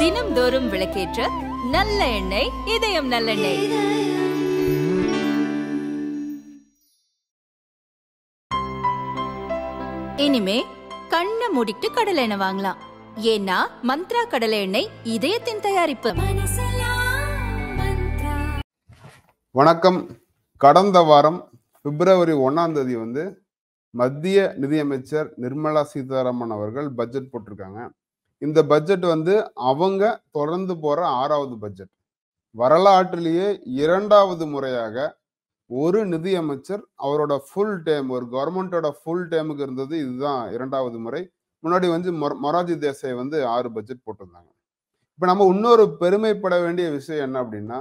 தினம்தோறும் விளக்கேற்ற நல்ல எண்ணெய் இதயம் நல்லெண்ணெய் இனிமே கண்ணை மூடிட்டு கடலை எண்ணெய் வாங்கலாம் ஏன்னா மந்த்ரா கடலை எண்ணெய் இதயத்தின் தயாரிப்பு வணக்கம் கடந்த வாரம் பிப்ரவரி ஒன்றாம் தேதி வந்து மத்திய நிதியமைச்சர் நிர்மலா சீதாராமன் அவர்கள் பட்ஜெட் போட்டிருக்காங்க இந்த பட்ஜெட் வந்து அவங்க தொடர்ந்து போற ஆறாவது பட்ஜெட் வரலாற்றிலேயே இரண்டாவது முறையாக ஒரு நிதியமைச்சர் அவரோட ஃபுல் டேம் ஒரு கவர்மெண்டோட ஃபுல் டேமுக்கு இருந்தது இதுதான் இரண்டாவது முறை முன்னாடி வந்து மொராஜி தேசாய் வந்து ஆறு பட்ஜெட் போட்டிருந்தாங்க இப்போ நம்ம இன்னொரு பெருமைப்பட வேண்டிய விஷயம் என்ன அப்படின்னா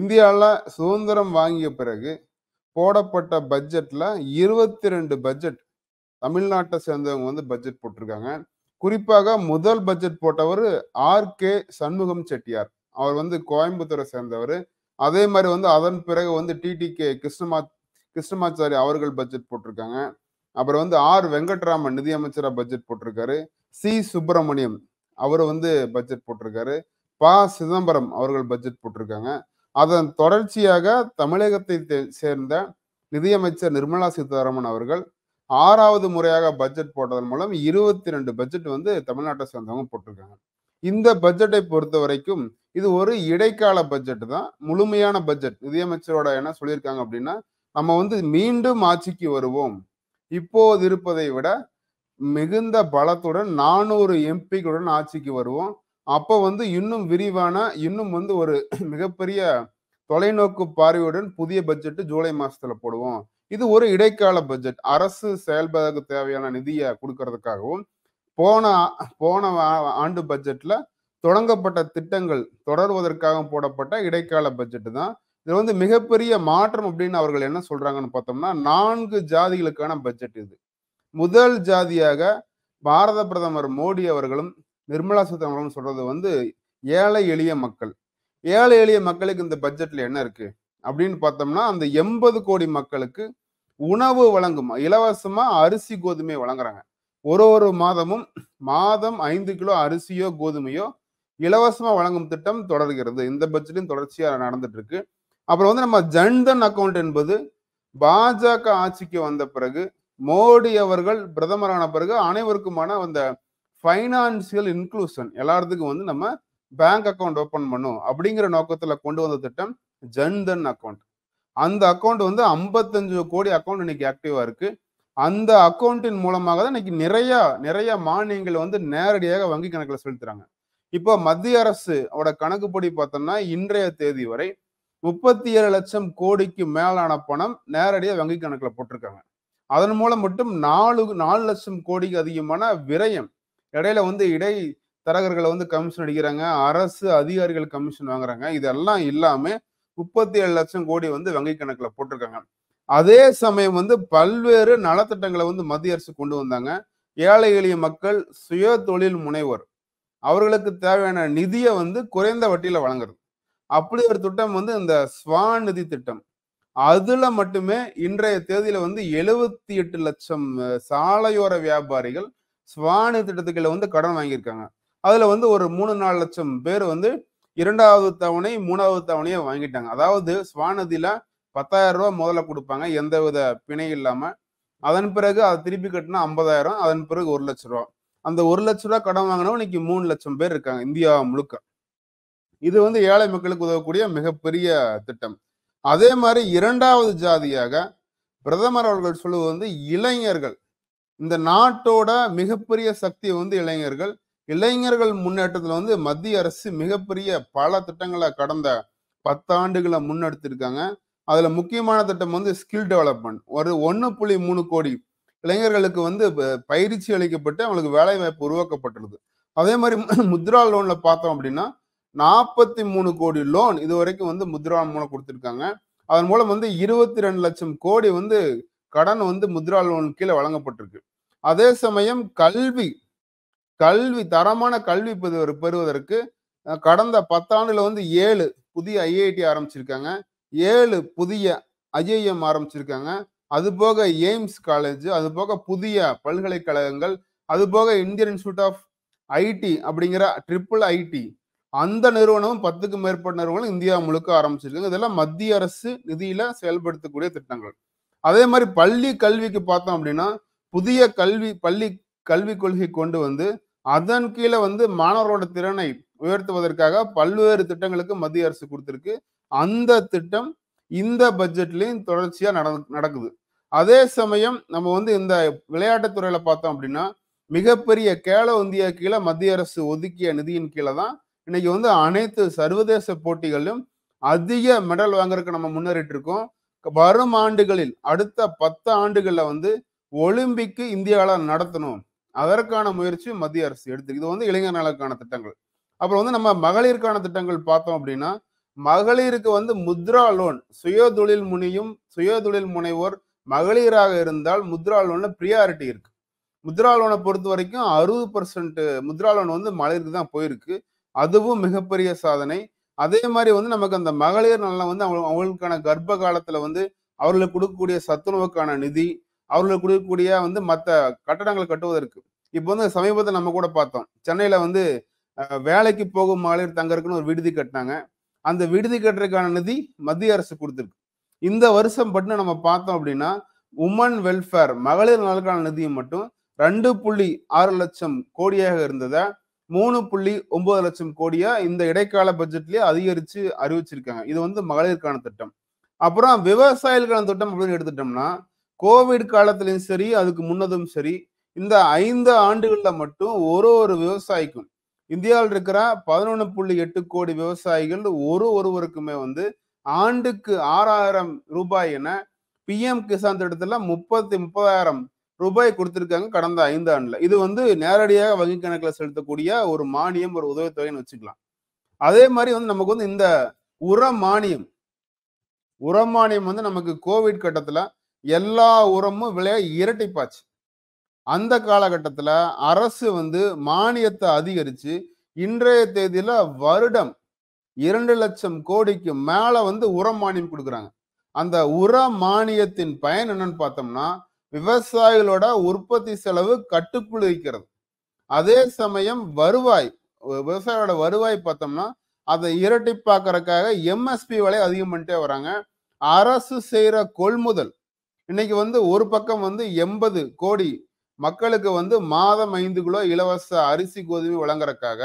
இந்தியாவில் சுதந்திரம் வாங்கிய பிறகு போடப்பட்ட பட்ஜெட்டில் இருபத்தி ரெண்டு பட்ஜெட் தமிழ்நாட்டை சேர்ந்தவங்க வந்து பட்ஜெட் போட்டிருக்காங்க குறிப்பாக முதல் பட்ஜெட் போட்டவர் ஆர் கே சண்முகம் செட்டியார் அவர் வந்து கோயம்புத்தூரை சேர்ந்தவர் அதே மாதிரி வந்து அதன் பிறகு வந்து டிடி கே கிருஷ்ணமா கிருஷ்ணமாச்சாரி அவர்கள் பட்ஜெட் போட்டிருக்காங்க அப்புறம் வந்து ஆர் வெங்கட்ராமன் நிதியமைச்சராக பட்ஜெட் போட்டிருக்காரு சி சுப்பிரமணியம் அவர் வந்து பட்ஜெட் போட்டிருக்காரு ப சிதம்பரம் அவர்கள் பட்ஜெட் போட்டிருக்காங்க அதன் தொடர்ச்சியாக தமிழகத்தை சேர்ந்த நிதியமைச்சர் நிர்மலா சீதாராமன் அவர்கள் ஆறாவது முறையாக பட்ஜெட் போட்டதன் மூலம் இருபத்தி ரெண்டு பட்ஜெட் வந்து தமிழ்நாட்டை சேர்ந்தவங்க போட்டிருக்காங்க இந்த பட்ஜெட்டை பொறுத்த வரைக்கும் இது ஒரு இடைக்கால பட்ஜெட் தான் முழுமையான பட்ஜெட் நிதியமைச்சரோட என்ன சொல்லியிருக்காங்க அப்படின்னா நம்ம வந்து மீண்டும் ஆட்சிக்கு வருவோம் இப்போது இருப்பதை விட மிகுந்த பலத்துடன் நானூறு எம்பிகளுடன் ஆட்சிக்கு வருவோம் அப்போ வந்து இன்னும் விரிவான இன்னும் வந்து ஒரு மிகப்பெரிய தொலைநோக்கு பார்வையுடன் புதிய பட்ஜெட்டு ஜூலை மாசத்துல போடுவோம் இது ஒரு இடைக்கால பட்ஜெட் அரசு செயல்பதற்கு தேவையான நிதியை கொடுக்கறதுக்காகவும் போன போன ஆண்டு பட்ஜெட்ல தொடங்கப்பட்ட திட்டங்கள் தொடர்வதற்காக போடப்பட்ட இடைக்கால பட்ஜெட் தான் இது வந்து மிகப்பெரிய மாற்றம் அப்படின்னு அவர்கள் என்ன சொல்றாங்கன்னு பார்த்தோம்னா நான்கு ஜாதிகளுக்கான பட்ஜெட் இது முதல் ஜாதியாக பாரத பிரதமர் மோடி அவர்களும் நிர்மலா சீதாராமன் சொல்றது வந்து ஏழை எளிய மக்கள் ஏழை எளிய மக்களுக்கு இந்த பட்ஜெட்ல என்ன இருக்கு அப்படின்னு பார்த்தோம்னா அந்த எண்பது கோடி மக்களுக்கு உணவு வழங்கும் இலவசமாக அரிசி கோதுமை வழங்குறாங்க ஒரு ஒரு மாதமும் மாதம் ஐந்து கிலோ அரிசியோ கோதுமையோ இலவசமாக வழங்கும் திட்டம் தொடர்கிறது இந்த பட்ஜெட்லையும் தொடர்ச்சியாக நடந்துட்டு இருக்கு அப்புறம் வந்து நம்ம ஜன்தன் அக்கௌண்ட் என்பது பாஜக ஆட்சிக்கு வந்த பிறகு மோடி அவர்கள் பிரதமரான பிறகு அனைவருக்குமான அந்த ஃபைனான்சியல் இன்க்ளூஷன் எல்லாத்துக்கும் வந்து நம்ம பேங்க் அக்கௌண்ட் ஓப்பன் பண்ணும் அப்படிங்கிற நோக்கத்தில் கொண்டு வந்த திட்டம் ஜன்தன் அக்கௌண்ட் அந்த அக்கௌண்ட் வந்து ஐம்பத்தஞ்சு கோடி அக்கௌண்ட் இன்னைக்கு ஆக்டிவாக இருக்கு அந்த அக்கௌண்ட்டின் மூலமாக தான் இன்னைக்கு நிறைய நிறைய மானியங்கள் வந்து நேரடியாக வங்கி கணக்கில் செலுத்துறாங்க இப்போ மத்திய அரசோட கணக்குப்படி பார்த்தோம்னா இன்றைய தேதி வரை முப்பத்தி ஏழு லட்சம் கோடிக்கு மேலான பணம் நேரடியாக வங்கி கணக்கில் போட்டிருக்காங்க அதன் மூலம் மட்டும் நாலு நாலு லட்சம் கோடிக்கு அதிகமான விரயம் இடையில வந்து இடை தரகர்களை வந்து கமிஷன் அடிக்கிறாங்க அரசு அதிகாரிகள் கமிஷன் வாங்குறாங்க இதெல்லாம் இல்லாமல் முப்பத்தி ஏழு லட்சம் கோடி வந்து வங்கி கணக்குல போட்டிருக்காங்க அதே சமயம் வந்து பல்வேறு நலத்திட்டங்களை வந்து மத்திய அரசு கொண்டு வந்தாங்க ஏழை எளிய மக்கள் சுய தொழில் முனைவர் அவர்களுக்கு தேவையான நிதியை வந்து குறைந்த வட்டியில வழங்குறது அப்படி ஒரு திட்டம் வந்து இந்த நிதி திட்டம் அதுல மட்டுமே இன்றைய தேதியில வந்து எழுபத்தி எட்டு லட்சம் சாலையோர வியாபாரிகள் ஸ்வாநிதி திட்டத்துக்குள்ள வந்து கடன் வாங்கியிருக்காங்க அதுல வந்து ஒரு மூணு நாலு லட்சம் பேர் வந்து இரண்டாவது தவணை மூணாவது தவணையை வாங்கிட்டாங்க அதாவது சுவானதியில பத்தாயிரம் ரூபா முதல்ல கொடுப்பாங்க எந்த வித பிணை இல்லாம அதன் பிறகு அதை திருப்பி கட்டினா ஐம்பதாயிரம் அதன் பிறகு ஒரு லட்ச ரூபா அந்த ஒரு லட்ச ரூபா கடன் வாங்கினவங்க இன்னைக்கு மூணு லட்சம் பேர் இருக்காங்க இந்தியா முழுக்க இது வந்து ஏழை மக்களுக்கு உதவக்கூடிய மிகப்பெரிய திட்டம் அதே மாதிரி இரண்டாவது ஜாதியாக பிரதமர் அவர்கள் சொல்லுவது வந்து இளைஞர்கள் இந்த நாட்டோட மிகப்பெரிய சக்தி வந்து இளைஞர்கள் இளைஞர்கள் முன்னேற்றத்தில் வந்து மத்திய அரசு மிகப்பெரிய பல திட்டங்களை கடந்த பத்தாண்டுகளை முன்னெடுத்திருக்காங்க அதுல முக்கியமான திட்டம் வந்து ஸ்கில் டெவலப்மெண்ட் ஒரு ஒன்று புள்ளி மூணு கோடி இளைஞர்களுக்கு வந்து பயிற்சி அளிக்கப்பட்டு அவங்களுக்கு வேலை வாய்ப்பு உருவாக்கப்பட்டுள்ளது அதே மாதிரி முத்ரா லோன்ல பார்த்தோம் அப்படின்னா நாற்பத்தி மூணு கோடி லோன் இது வரைக்கும் வந்து முத்ரா மூலம் கொடுத்துருக்காங்க அதன் மூலம் வந்து இருபத்தி ரெண்டு லட்சம் கோடி வந்து கடன் வந்து முத்ரா லோன் கீழே வழங்கப்பட்டிருக்கு அதே சமயம் கல்வி கல்வி தரமான கல்வி பெறுவதற்கு கடந்த பத்தாண்டுல வந்து ஏழு புதிய ஐஐடி ஆரம்பிச்சிருக்காங்க ஏழு புதிய ஐஐஎம் ஆரம்பிச்சிருக்காங்க அது போக எய்ம்ஸ் காலேஜ் அது போக புதிய பல்கலைக்கழகங்கள் அது போக இந்தியன் இன்ஸ்டியூட் ஆஃப் ஐடி அப்படிங்கிற ட்ரிபிள் ஐடி அந்த நிறுவனமும் பத்துக்கும் மேற்பட்ட நிறுவனம் இந்தியா முழுக்க ஆரம்பிச்சிருக்காங்க இதெல்லாம் மத்திய அரசு நிதியில செயல்படுத்தக்கூடிய திட்டங்கள் அதே மாதிரி பள்ளி கல்விக்கு பார்த்தோம் அப்படின்னா புதிய கல்வி பள்ளி கல்விக் கொள்கை கொண்டு வந்து அதன் கீழே வந்து மாணவர்களோட திறனை உயர்த்துவதற்காக பல்வேறு திட்டங்களுக்கு மத்திய அரசு கொடுத்துருக்கு அந்த திட்டம் இந்த பட்ஜெட்லையும் தொடர்ச்சியாக நட நடக்குது அதே சமயம் நம்ம வந்து இந்த விளையாட்டுத்துறையில் பார்த்தோம் அப்படின்னா மிகப்பெரிய கேலோ இந்தியா கீழே மத்திய அரசு ஒதுக்கிய நிதியின் கீழே தான் இன்னைக்கு வந்து அனைத்து சர்வதேச போட்டிகளிலும் அதிக மெடல் வாங்குறதுக்கு நம்ம முன்னேறிட்டு இருக்கோம் வரும் ஆண்டுகளில் அடுத்த பத்து ஆண்டுகளில் வந்து ஒலிம்பிக்கு இந்தியாவில் நடத்தணும் அதற்கான முயற்சி மத்திய அரசு எடுத்து இது வந்து இளைஞர் நலக்கான திட்டங்கள் அப்புறம் வந்து நம்ம மகளிருக்கான திட்டங்கள் பார்த்தோம் அப்படின்னா மகளிருக்கு வந்து முத்ரா லோன் சுய தொழில் முனியும் சுய தொழில் முனைவோர் மகளிராக இருந்தால் முத்ரா லோன்ல ப்ரியாரிட்டி இருக்கு முத்ரா லோனை பொறுத்த வரைக்கும் அறுபது பர்சன்ட் முத்ரா லோன் வந்து மகளிருக்கு தான் போயிருக்கு அதுவும் மிகப்பெரிய சாதனை அதே மாதிரி வந்து நமக்கு அந்த மகளிர் நலன் வந்து அவங்களுக்கான கர்ப்ப காலத்துல வந்து அவர்களுக்கு கொடுக்கக்கூடிய சத்துணவுக்கான நிதி அவர்களுக்கு கொடுக்கக்கூடிய வந்து மற்ற கட்டடங்கள் கட்டுவதற்கு இப்போ வந்து சமீபத்தில் நம்ம கூட பார்த்தோம் சென்னையில் வந்து வேலைக்கு போகும் மகளிர் தங்கறதுக்குன்னு ஒரு விடுதி கட்டினாங்க அந்த விடுதி கட்டுறதுக்கான நிதி மத்திய அரசு கொடுத்துருக்கு இந்த வருஷம் பட்டு நம்ம பார்த்தோம் அப்படின்னா உமன் வெல்ஃபேர் மகளிர் நலனுக்கான நிதியை மட்டும் ரெண்டு புள்ளி ஆறு லட்சம் கோடியாக இருந்ததை மூணு புள்ளி ஒன்பது லட்சம் கோடியா இந்த இடைக்கால பட்ஜெட்லேயே அதிகரிச்சு அறிவிச்சிருக்காங்க இது வந்து மகளிருக்கான திட்டம் அப்புறம் விவசாயிகளுக்கான திட்டம் அப்படின்னு எடுத்துட்டோம்னா கோவிட் காலத்திலையும் சரி அதுக்கு முன்னதும் சரி இந்த ஐந்து ஆண்டுகளில் மட்டும் ஒரு ஒரு விவசாயிக்கும் இந்தியாவில் இருக்கிற பதினொன்று புள்ளி எட்டு கோடி விவசாயிகள் ஒரு ஒருவருக்குமே வந்து ஆண்டுக்கு ஆறாயிரம் ரூபாய் என பிஎம் கிசான் திட்டத்தில் முப்பத்தி முப்பதாயிரம் ரூபாய் கொடுத்துருக்காங்க கடந்த ஐந்து ஆண்டில் இது வந்து நேரடியாக வங்கி கணக்கில் செலுத்தக்கூடிய ஒரு மானியம் ஒரு உதவித்தொகைன்னு வச்சுக்கலாம் அதே மாதிரி வந்து நமக்கு வந்து இந்த உர மானியம் உர மானியம் வந்து நமக்கு கோவிட் கட்டத்தில் எல்லா உரமும் விலைய இரட்டிப்பாச்சு அந்த காலகட்டத்தில் அரசு வந்து மானியத்தை அதிகரித்து இன்றைய தேதியில் வருடம் இரண்டு லட்சம் கோடிக்கு மேலே வந்து உர மானியம் கொடுக்குறாங்க அந்த உர மானியத்தின் பயன் என்னன்னு பார்த்தோம்னா விவசாயிகளோட உற்பத்தி செலவு கட்டுக்குள் இருக்கிறது அதே சமயம் வருவாய் விவசாயியோட வருவாய் பார்த்தோம்னா அதை இரட்டிப்பாக்குறதுக்காக எம்எஸ்பி விலை அதிகம் பண்ணிட்டே வராங்க அரசு செய்கிற கொள்முதல் இன்னைக்கு வந்து ஒரு பக்கம் வந்து எண்பது கோடி மக்களுக்கு வந்து மாதம் ஐந்து கிலோ இலவச அரிசி கோதுமை வழங்குறதுக்காக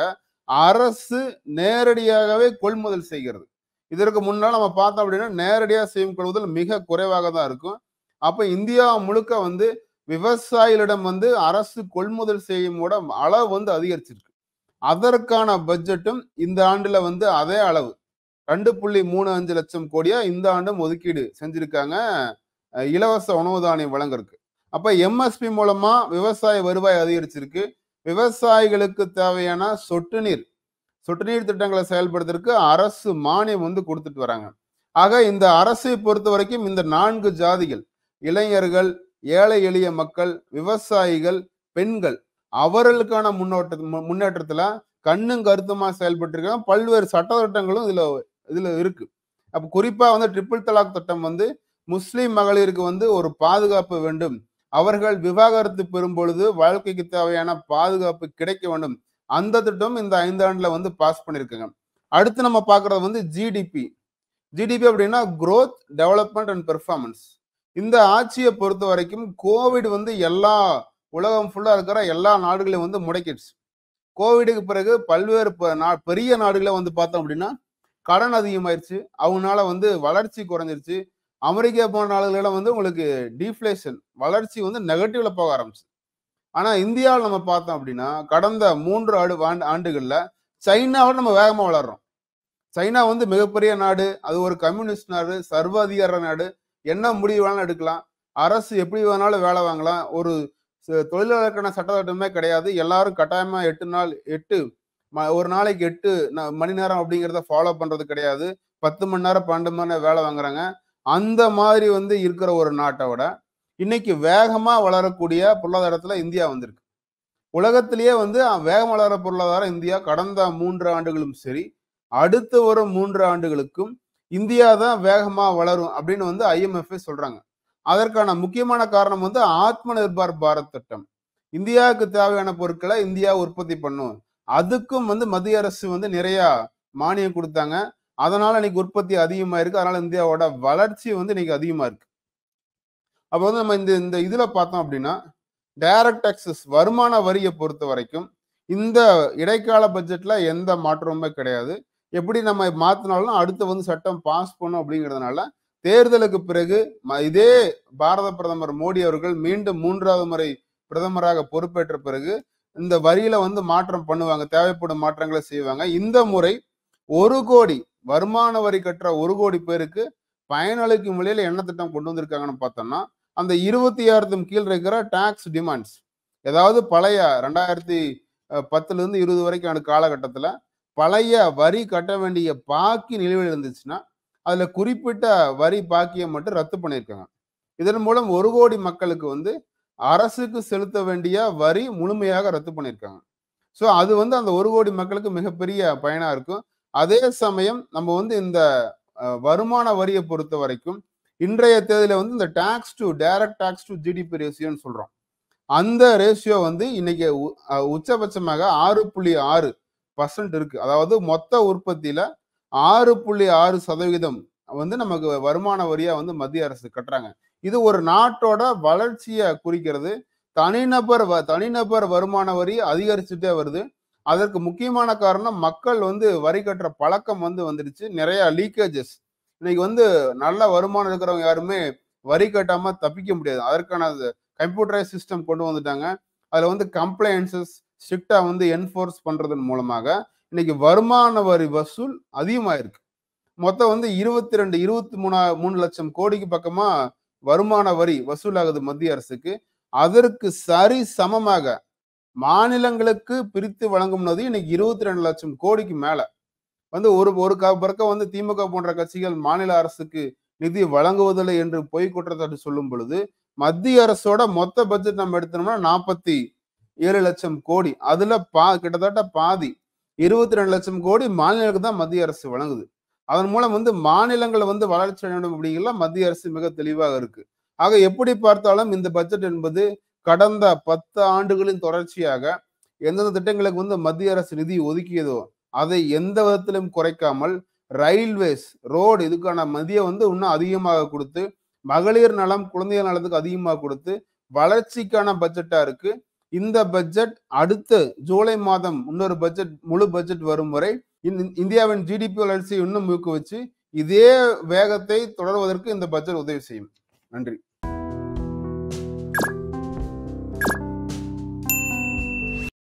அரசு நேரடியாகவே கொள்முதல் செய்கிறது இதற்கு முன்னால் நம்ம பார்த்தோம் அப்படின்னா நேரடியாக செய்யும் கொள்முதல் மிக குறைவாக தான் இருக்கும் அப்போ இந்தியா முழுக்க வந்து விவசாயிகளிடம் வந்து அரசு கொள்முதல் செய்யும் கூட அளவு வந்து அதிகரிச்சிருக்கு அதற்கான பட்ஜெட்டும் இந்த ஆண்டில் வந்து அதே அளவு ரெண்டு புள்ளி மூணு அஞ்சு லட்சம் கோடியா இந்த ஆண்டும் ஒதுக்கீடு செஞ்சிருக்காங்க இலவச உணவு தானியம் வழங்கிருக்கு அப்போ எம்எஸ்பி மூலமா விவசாய வருவாய் அதிகரிச்சிருக்கு விவசாயிகளுக்கு தேவையான சொட்டு நீர் சொட்டு நீர் திட்டங்களை செயல்படுத்துறதுக்கு அரசு மானியம் வந்து கொடுத்துட்டு வராங்க ஆக இந்த அரசை பொறுத்த வரைக்கும் இந்த நான்கு ஜாதிகள் இளைஞர்கள் ஏழை எளிய மக்கள் விவசாயிகள் பெண்கள் அவர்களுக்கான முன்னோட்ட முன்னேற்றத்துல கண்ணும் கருத்துமா செயல்பட்டிருக்காங்க பல்வேறு சட்ட திட்டங்களும் இதுல இதுல இருக்கு அப்ப குறிப்பா வந்து ட்ரிபிள் தலாக் திட்டம் வந்து முஸ்லிம் மகளிருக்கு வந்து ஒரு பாதுகாப்பு வேண்டும் அவர்கள் விவாகரத்து பெறும் பொழுது வாழ்க்கைக்கு தேவையான பாதுகாப்பு கிடைக்க வேண்டும் அந்த திட்டம் இந்த ஐந்து ஆண்டுல வந்து பாஸ் பண்ணியிருக்காங்க அடுத்து நம்ம பார்க்கறது வந்து ஜிடிபி ஜிடிபி அப்படின்னா குரோத் டெவலப்மெண்ட் அண்ட் பெர்ஃபார்மன்ஸ் இந்த ஆட்சியை பொறுத்த வரைக்கும் கோவிட் வந்து எல்லா உலகம் ஃபுல்லாக இருக்கிற எல்லா நாடுகளையும் வந்து முடக்கிடுச்சு கோவிடுக்கு பிறகு பல்வேறு பெரிய நாடுகளை வந்து பார்த்தோம் அப்படின்னா கடன் அதிகமாயிருச்சு அவங்களால வந்து வளர்ச்சி குறைஞ்சிருச்சு அமெரிக்கா போன்ற நாடுகளிடம் வந்து உங்களுக்கு டீஃப்ளேஷன் வளர்ச்சி வந்து நெகட்டிவ்ல போக ஆரம்பிச்சு ஆனா இந்தியாவில் நம்ம பார்த்தோம் அப்படின்னா கடந்த மூன்று ஆடு ஆண்டுகள்ல சைனாவோட நம்ம வேகமா வளர்றோம் சைனா வந்து மிகப்பெரிய நாடு அது ஒரு கம்யூனிஸ்ட் நாடு சர்வ அதிகார நாடு என்ன முடிவு வேணாலும் எடுக்கலாம் அரசு எப்படி வேணாலும் வேலை வாங்கலாம் ஒரு தொழிலாளருக்கான சட்டத்திட்டமே கிடையாது எல்லாரும் கட்டாயமா எட்டு நாள் எட்டு ஒரு நாளைக்கு எட்டு மணி நேரம் அப்படிங்கிறத ஃபாலோ பண்றது கிடையாது பத்து மணி நேரம் பன்னெண்டு மணி நேரம் வேலை வாங்குறாங்க அந்த மாதிரி வந்து இருக்கிற ஒரு நாட்டை விட இன்னைக்கு வேகமாக வளரக்கூடிய பொருளாதாரத்தில் இந்தியா வந்திருக்கு உலகத்திலேயே வந்து வேகம் வளர பொருளாதாரம் இந்தியா கடந்த மூன்று ஆண்டுகளும் சரி அடுத்து வரும் மூன்று ஆண்டுகளுக்கும் இந்தியா தான் வேகமாக வளரும் அப்படின்னு வந்து ஐஎம்எஃப் சொல்றாங்க அதற்கான முக்கியமான காரணம் வந்து ஆத்ம நிர்பார் பாரத் திட்டம் இந்தியாவுக்கு தேவையான பொருட்களை இந்தியா உற்பத்தி பண்ணும் அதுக்கும் வந்து மத்திய அரசு வந்து நிறைய மானியம் கொடுத்தாங்க அதனால இன்னைக்கு உற்பத்தி அதிகமா இருக்கு அதனால இந்தியாவோட வளர்ச்சி வந்து இன்னைக்கு அதிகமா இருக்கு அப்போ வந்து நம்ம இந்த இந்த இதுல பார்த்தோம் அப்படின்னா டைரக்ட் டாக்ஸஸ் வருமான வரியை பொறுத்த வரைக்கும் இந்த இடைக்கால பட்ஜெட்ல எந்த மாற்றமுமே கிடையாது எப்படி நம்ம மாத்தினாலும் அடுத்து வந்து சட்டம் பாஸ் பண்ணும் அப்படிங்கிறதுனால தேர்தலுக்கு பிறகு இதே பாரத பிரதமர் மோடி அவர்கள் மீண்டும் மூன்றாவது முறை பிரதமராக பொறுப்பேற்ற பிறகு இந்த வரியில வந்து மாற்றம் பண்ணுவாங்க தேவைப்படும் மாற்றங்களை செய்வாங்க இந்த முறை ஒரு கோடி வருமான வரி கட்டுற ஒரு கோடி பேருக்கு பயனளிக்கும் முறையில் என்ன திட்டம் கொண்டு வந்திருக்காங்கன்னு பார்த்தோம்னா அந்த இருபத்தி ஆயிரத்துக்கும் கீழ் இருக்கிற டாக்ஸ் டிமாண்ட்ஸ் ஏதாவது பழைய ரெண்டாயிரத்தி பத்துலேருந்து இருபது வரைக்கும் காலகட்டத்தில் பழைய வரி கட்ட வேண்டிய பாக்கி நிலுவையில் இருந்துச்சுன்னா அதில் குறிப்பிட்ட வரி பாக்கியை மட்டும் ரத்து பண்ணியிருக்காங்க இதன் மூலம் ஒரு கோடி மக்களுக்கு வந்து அரசுக்கு செலுத்த வேண்டிய வரி முழுமையாக ரத்து பண்ணியிருக்காங்க ஸோ அது வந்து அந்த ஒரு கோடி மக்களுக்கு மிகப்பெரிய பயனாக இருக்கும் அதே சமயம் நம்ம வந்து இந்த வருமான வரியை பொறுத்த வரைக்கும் இன்றைய தேதியில வந்து இந்த tax to direct tax to GDP ரேஷியோன்னு சொல்றோம் அந்த ரேஷியோ வந்து இன்னைக்கு உச்சபட்சமாக ஆறு புள்ளி ஆறு பர்சன்ட் இருக்கு அதாவது மொத்த உற்பத்தியில ஆறு புள்ளி ஆறு சதவீதம் வந்து நமக்கு வருமான வரியா வந்து மத்திய அரசு கட்டுறாங்க இது ஒரு நாட்டோட வளர்ச்சியை குறிக்கிறது தனிநபர் தனிநபர் வருமான வரி அதிகரிச்சுட்டே வருது அதற்கு முக்கியமான காரணம் மக்கள் வந்து வரி கட்டுற பழக்கம் வந்து வந்துடுச்சு நிறைய லீக்கேஜஸ் இன்னைக்கு வந்து நல்ல வருமானம் இருக்கிறவங்க யாருமே வரி கட்டாம தப்பிக்க முடியாது அதற்கான கம்ப்யூட்டரைஸ் சிஸ்டம் கொண்டு வந்துட்டாங்க அதுல வந்து கம்ப்ளைன்சஸ் ஸ்ட்ரிக்டா வந்து என்ஃபோர்ஸ் பண்றதன் மூலமாக இன்னைக்கு வருமான வரி வசூல் அதிகமாயிருக்கு மொத்தம் வந்து இருபத்தி ரெண்டு இருபத்தி மூணா மூணு லட்சம் கோடிக்கு பக்கமா வருமான வரி வசூலாகுது மத்திய அரசுக்கு அதற்கு சரி சமமாக மாநிலங்களுக்கு பிரித்து வழங்கும்னது இன்னைக்கு இருபத்தி ரெண்டு லட்சம் கோடிக்கு மேல வந்து ஒரு ஒரு பிறக்க வந்து திமுக போன்ற கட்சிகள் மாநில அரசுக்கு நிதி வழங்குவதில்லை என்று பொய் குற்றச்சாட்டு சொல்லும் பொழுது மத்திய அரசோட மொத்த பட்ஜெட் நம்ம எடுத்தோம்னா நாற்பத்தி ஏழு லட்சம் கோடி அதுல பா கிட்டத்தட்ட பாதி இருபத்தி ரெண்டு லட்சம் கோடி மாநிலங்களுக்கு தான் மத்திய அரசு வழங்குது அதன் மூலம் வந்து மாநிலங்களை வந்து வளர்ச்சி அடையணும் வேண்டும் மத்திய அரசு மிக தெளிவாக இருக்கு ஆக எப்படி பார்த்தாலும் இந்த பட்ஜெட் என்பது கடந்த பத்து ஆண்டுகளின் தொடர்ச்சியாக எந்தெந்த திட்டங்களுக்கு வந்து மத்திய அரசு நிதி ஒதுக்கியதோ அதை எந்த விதத்திலும் குறைக்காமல் ரயில்வேஸ் ரோடு இதுக்கான மதியம் வந்து இன்னும் அதிகமாக கொடுத்து மகளிர் நலம் குழந்தைகள் நலத்துக்கு அதிகமாக கொடுத்து வளர்ச்சிக்கான பட்ஜெட்டா இருக்கு இந்த பட்ஜெட் அடுத்த ஜூலை மாதம் இன்னொரு பட்ஜெட் முழு பட்ஜெட் வரும் வரை இந்தியாவின் ஜிடிபி வளர்ச்சியை இன்னும் ஊக்குவிச்சு இதே வேகத்தை தொடர்வதற்கு இந்த பட்ஜெட் உதவி செய்யும் நன்றி